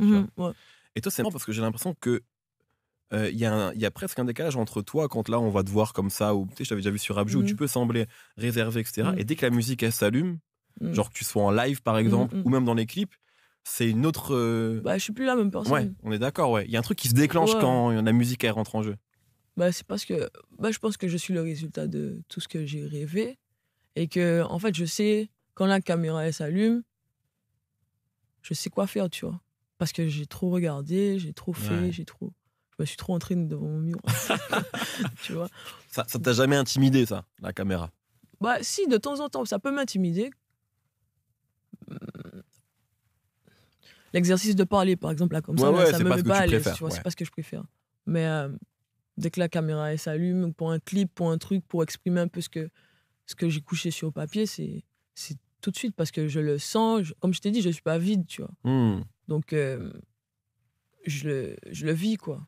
Mmh et toi, c'est marrant parce que j'ai l'impression que euh, il y, a presque un décalage entre toi quand là on va te voir comme ça ou tu sais je t'avais déjà vu sur Abjou où tu mmh. peux sembler réservé etc mmh. et dès que la musique elle s'allume genre que tu sois en live par exemple ou même dans les clips c'est une autre euh, bah je suis plus la même personne ouais on est d'accord ouais il y a un truc qui se déclenche quand la musique elle rentre en jeu bah c'est parce que bah je pense que je suis le résultat de tout ce que j'ai rêvé et que en fait je sais quand la caméra elle s'allume je sais quoi faire tu vois parce que j'ai trop regardé, j'ai trop fait, j'ai trop. Je me suis trop entraîné devant mon mur. tu vois Ça t'a jamais intimidé, ça, la caméra Bah, si, de temps en temps, ça peut m'intimider. L'exercice de parler, par exemple, là, comme ça, ça me met pas à l'aise, c'est pas ce que je préfère. Mais euh, dès que la caméra s'allume, pour un clip, pour un truc, pour exprimer un peu ce que, ce que j'ai couché sur le papier, c'est tout de suite parce que je le sens. comme je t'ai dit, je suis pas vide, tu vois. Hmm. Donc, euh, je, le vis, quoi.